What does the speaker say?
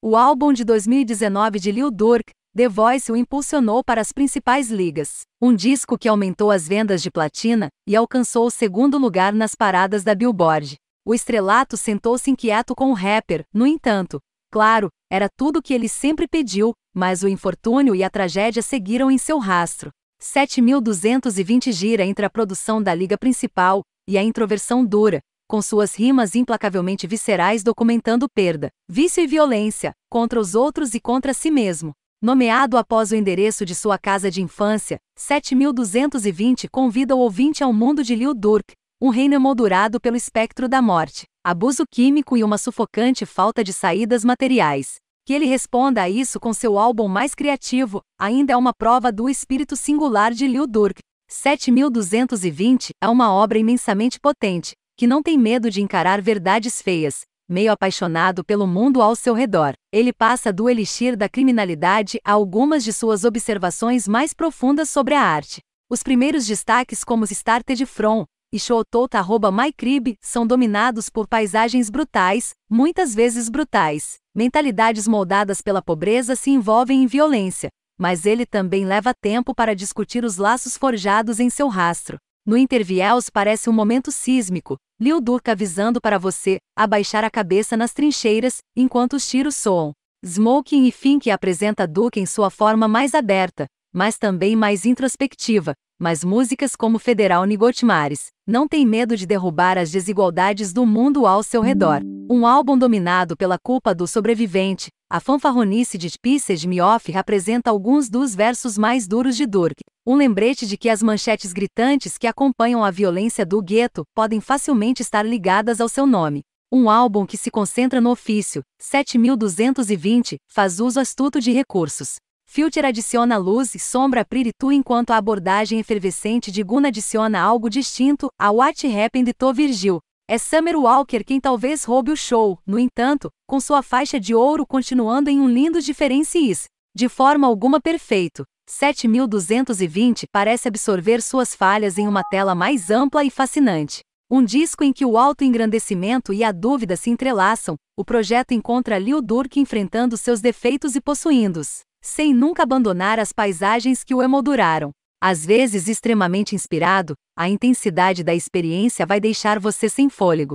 O álbum de 2019 de Lil Durk, The Voice o impulsionou para as principais ligas. Um disco que aumentou as vendas de platina e alcançou o segundo lugar nas paradas da Billboard. O estrelato sentou-se inquieto com o rapper, no entanto. Claro, era tudo o que ele sempre pediu, mas o infortúnio e a tragédia seguiram em seu rastro. 7.220 gira entre a produção da liga principal e a introversão dura, com suas rimas implacavelmente viscerais documentando perda, vício e violência, contra os outros e contra si mesmo. Nomeado após o endereço de sua casa de infância, 7220 convida o ouvinte ao mundo de Liu Durk, um reino emoldurado pelo espectro da morte, abuso químico e uma sufocante falta de saídas materiais. Que ele responda a isso com seu álbum mais criativo, ainda é uma prova do espírito singular de Liu Durk. 7220 é uma obra imensamente potente, que não tem medo de encarar verdades feias, meio apaixonado pelo mundo ao seu redor. Ele passa do elixir da criminalidade a algumas de suas observações mais profundas sobre a arte. Os primeiros destaques como Started From e Shoutout-MyCrib são dominados por paisagens brutais, muitas vezes brutais. Mentalidades moldadas pela pobreza se envolvem em violência, mas ele também leva tempo para discutir os laços forjados em seu rastro. No Interviels parece um momento sísmico, Liu Durk avisando para você, abaixar a cabeça nas trincheiras, enquanto os tiros soam. Smoking e Fink apresenta Duke em sua forma mais aberta, mas também mais introspectiva, mas músicas como Federal Nigotmares não tem medo de derrubar as desigualdades do mundo ao seu redor. Um álbum dominado pela culpa do sobrevivente, a fanfarronice de Pisces Mioff representa alguns dos versos mais duros de Dork, um lembrete de que as manchetes gritantes que acompanham a violência do gueto podem facilmente estar ligadas ao seu nome. Um álbum que se concentra no ofício, 7220, faz uso astuto de recursos. Filter adiciona luz e sombra a Priritu enquanto a abordagem efervescente de Gun adiciona algo distinto ao What Happened to Virgil, é Summer Walker quem talvez roube o show, no entanto, com sua faixa de ouro continuando em um lindo diferenciis, de forma alguma perfeito. 7220 parece absorver suas falhas em uma tela mais ampla e fascinante. Um disco em que o engrandecimento e a dúvida se entrelaçam, o projeto encontra Lil Durk enfrentando seus defeitos e possuindo-os, sem nunca abandonar as paisagens que o emolduraram às vezes extremamente inspirado, a intensidade da experiência vai deixar você sem fôlego,